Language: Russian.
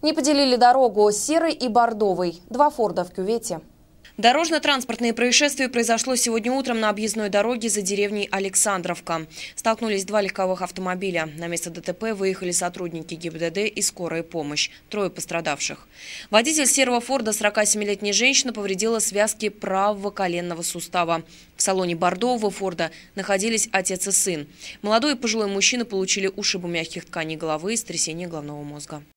Не поделили дорогу серый и бордовый. Два форда в кювете. Дорожно-транспортное происшествие произошло сегодня утром на объездной дороге за деревней Александровка. Столкнулись два легковых автомобиля. На место ДТП выехали сотрудники ГИБДД и скорая помощь. Трое пострадавших. Водитель серого «Форда» 47-летняя женщина повредила связки правого коленного сустава. В салоне бордового «Форда» находились отец и сын. Молодой и пожилой мужчины получили ушибы мягких тканей головы и стрясение головного мозга.